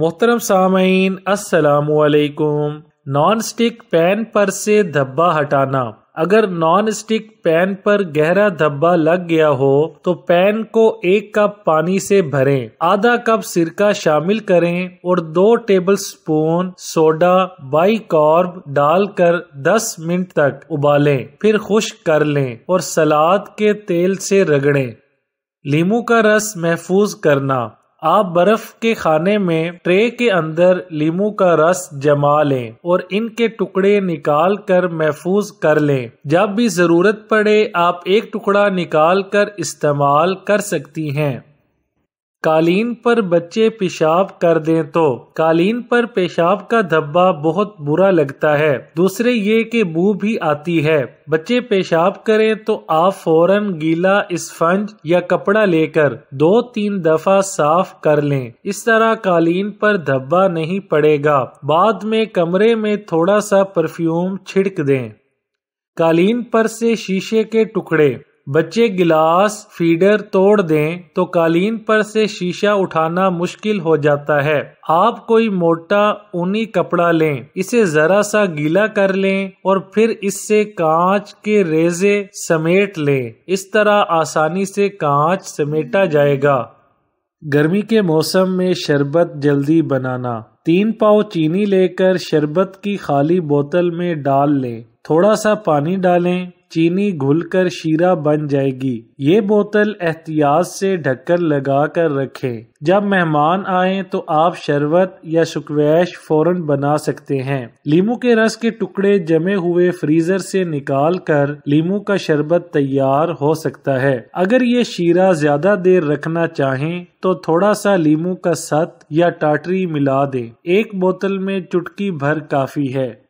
मोहतरम सामीन असलकुम नॉन स्टिक पैन पर से धब्बा हटाना अगर नॉन स्टिक पैन पर गहरा धब्बा लग गया हो तो पैन को एक कप पानी से भरें, आधा कप सिरका शामिल करें और दो टेबल स्पून सोडा बाइकॉर्ब डालकर 10 मिनट तक उबालें, फिर खुश कर लें और सलाद के तेल से रगड़ें। लीमू का रस महफूज करना आप बर्फ के खाने में ट्रे के अंदर लीमू का रस जमा लें और इनके टुकड़े निकाल कर महफूज कर लें जब भी ज़रूरत पड़े आप एक टुकड़ा निकाल कर इस्तेमाल कर सकती हैं कालीन पर बच्चे पेशाब कर दें तो कालीन पर पेशाब का धब्बा बहुत बुरा लगता है दूसरे ये कि बू भी आती है बच्चे पेशाब करें तो आप फौरन गीला स्फंज या कपड़ा लेकर दो तीन दफा साफ कर लें इस तरह कालीन पर धब्बा नहीं पड़ेगा बाद में कमरे में थोड़ा सा परफ्यूम छिड़क दें कालीन पर से शीशे के टुकड़े बच्चे गिलास फीडर तोड़ दें तो कालीन पर से शीशा उठाना मुश्किल हो जाता है आप कोई मोटा ऊनी कपड़ा लें इसे जरा सा गीला कर लें और फिर इससे कांच के रेजे समेट लें इस तरह आसानी से कांच समेटा जाएगा गर्मी के मौसम में शरबत जल्दी बनाना तीन पाव चीनी लेकर शरबत की खाली बोतल में डाल लें थोड़ा सा पानी डालें चीनी घुलकर शीरा बन जाएगी ये बोतल एहतियात से ढक्कर लगा कर रखें जब मेहमान आए तो आप शरबत या सुक्वैश फौरन बना सकते हैं लीमू के रस के टुकड़े जमे हुए फ्रीजर से निकाल कर लीमू का शरबत तैयार हो सकता है अगर ये शीरा ज्यादा देर रखना चाहें तो थोड़ा सा लीमू का सत या टाटरी मिला दें एक बोतल में चुटकी भर काफी है